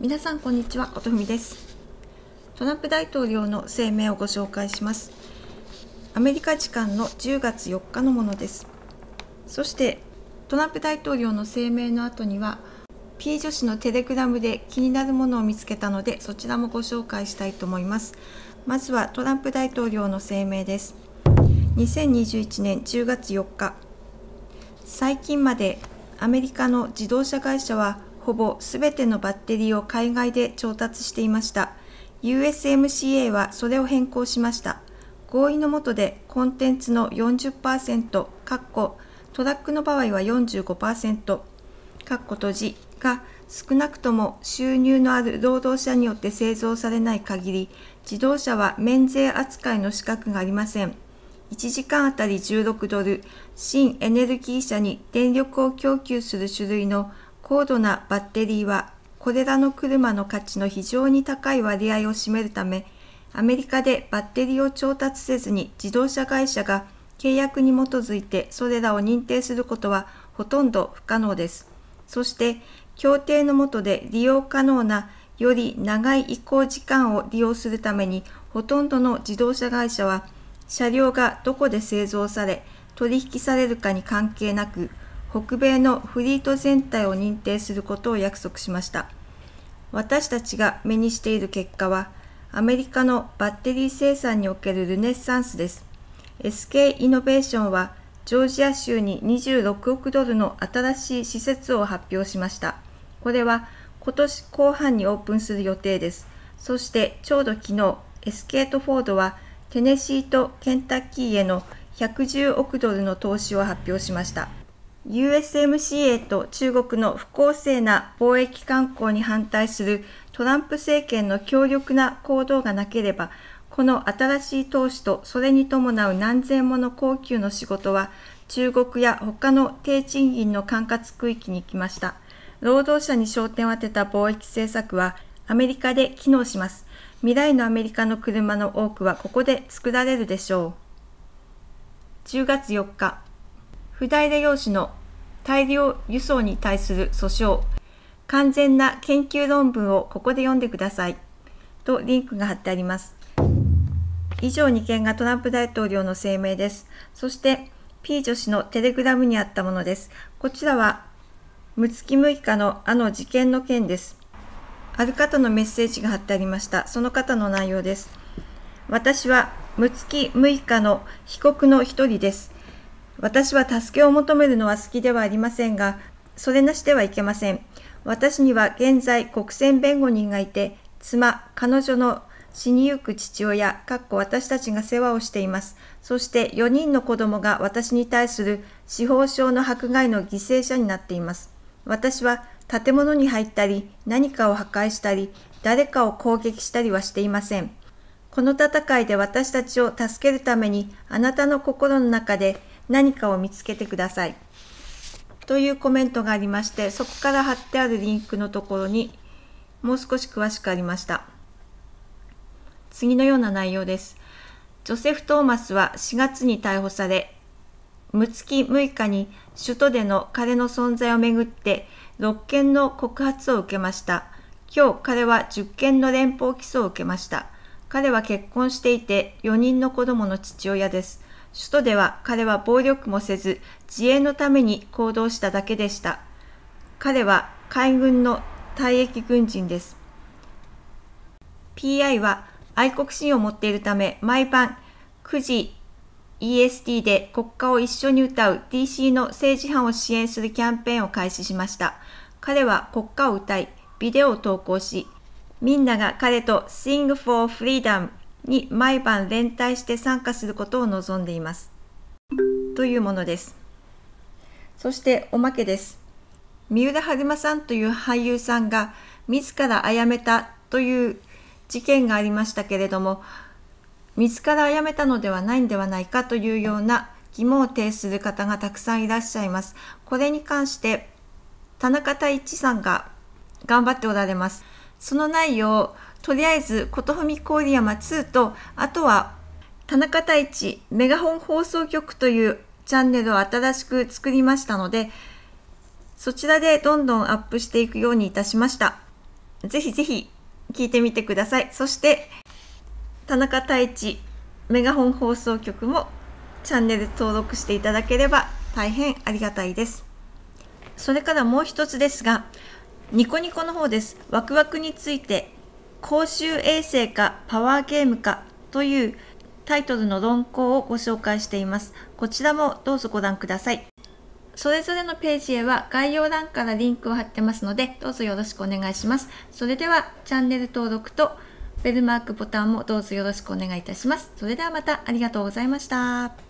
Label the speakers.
Speaker 1: 皆さんこんにちは音文ですトランプ大統領の声明をご紹介しますアメリカ時間の10月4日のものですそしてトランプ大統領の声明の後には P 女子のテレグラムで気になるものを見つけたのでそちらもご紹介したいと思いますまずはトランプ大統領の声明です2021年10月4日最近までアメリカの自動車会社はほぼ全てのバッテリーを海外で調達していました。USMCA はそれを変更しました。合意の下でコンテンツの40%、かっこトラックの場合は45%、かっこ閉じが少なくとも収入のある労働者によって製造されない限り、自動車は免税扱いの資格がありません。1時間あたり16ドル、新エネルギー車に電力を供給する種類の高度なバッテリーはこれらの車の価値の非常に高い割合を占めるためアメリカでバッテリーを調達せずに自動車会社が契約に基づいてそれらを認定することはほとんど不可能です。そして協定の下で利用可能なより長い移行時間を利用するためにほとんどの自動車会社は車両がどこで製造され取引されるかに関係なく北米のフリート全体を認定することを約束しました私たちが目にしている結果はアメリカのバッテリー生産におけるルネッサンスです SK イノベーションはジョージア州に26億ドルの新しい施設を発表しましたこれは今年後半にオープンする予定ですそしてちょうど昨日 SK とフォードはテネシーとケンタッキーへの110億ドルの投資を発表しました。USMCA と中国の不公正な貿易慣行に反対するトランプ政権の強力な行動がなければ、この新しい投資とそれに伴う何千もの高級の仕事は、中国や他の低賃金の管轄区域に行きました。労働者に焦点を当てた貿易政策は、アメリカで機能します。未来のアメリカの車の多くはここで作られるでしょう。10月4日。不代理用紙の大量輸送に対する訴訟、完全な研究論文をここで読んでください。とリンクが貼ってあります。以上2件がトランプ大統領の声明です。そして、P 女子のテレグラムにあったものです。こちらは、6月6日のあの事件の件です。ある方のメッセージが貼ってありました。その方の内容です。私は6月6日の被告の一人です。私は助けを求めるのは好きではありませんが、それなしではいけません。私には現在国選弁護人がいて、妻、彼女の死にゆく父親、かっこ私たちが世話をしています。そして4人の子供が私に対する司法省の迫害の犠牲者になっています。私は建物に入ったり、何かを破壊したり、誰かを攻撃したりはしていません。この戦いで私たちを助けるために、あなたの心の中で何かを見つけてください。というコメントがありまして、そこから貼ってあるリンクのところにもう少し詳しくありました。次のような内容です。ジョセフ・トーマスは4月に逮捕され、6月6日に首都での彼の存在をめぐって6件の告発を受けました。今日彼は10件の連邦起訴を受けました。彼は結婚していて4人の子供の父親です。首都では彼は暴力もせず、自衛のために行動しただけでした。彼は海軍の退役軍人です。PI は愛国心を持っているため、毎晩9時 EST で国歌を一緒に歌う DC の政治犯を支援するキャンペーンを開始しました。彼は国歌を歌い、ビデオを投稿し、みんなが彼と Sing for Freedom に毎晩連帯して参加することを望んでいます。というものです。そしておまけです。三浦春馬さんという俳優さんが自ら殺めたという事件がありましたけれども、自ら殺めたのではないんではないかというような疑問を呈する方がたくさんいらっしゃいます。これに関して田中太一さんが頑張っておられます。その内容とりあえず琴文郡山2とあとは田中太一メガホン放送局というチャンネルを新しく作りましたのでそちらでどんどんアップしていくようにいたしましたぜひぜひ聞いてみてくださいそして田中太一メガホン放送局もチャンネル登録していただければ大変ありがたいですそれからもう一つですがニコニコの方です。ワクワクについて、公衆衛生かパワーゲームかというタイトルの論考をご紹介しています。こちらもどうぞご覧ください。それぞれのページへは概要欄からリンクを貼ってますので、どうぞよろしくお願いします。それではチャンネル登録とベルマークボタンもどうぞよろしくお願いいたします。それではまたありがとうございました。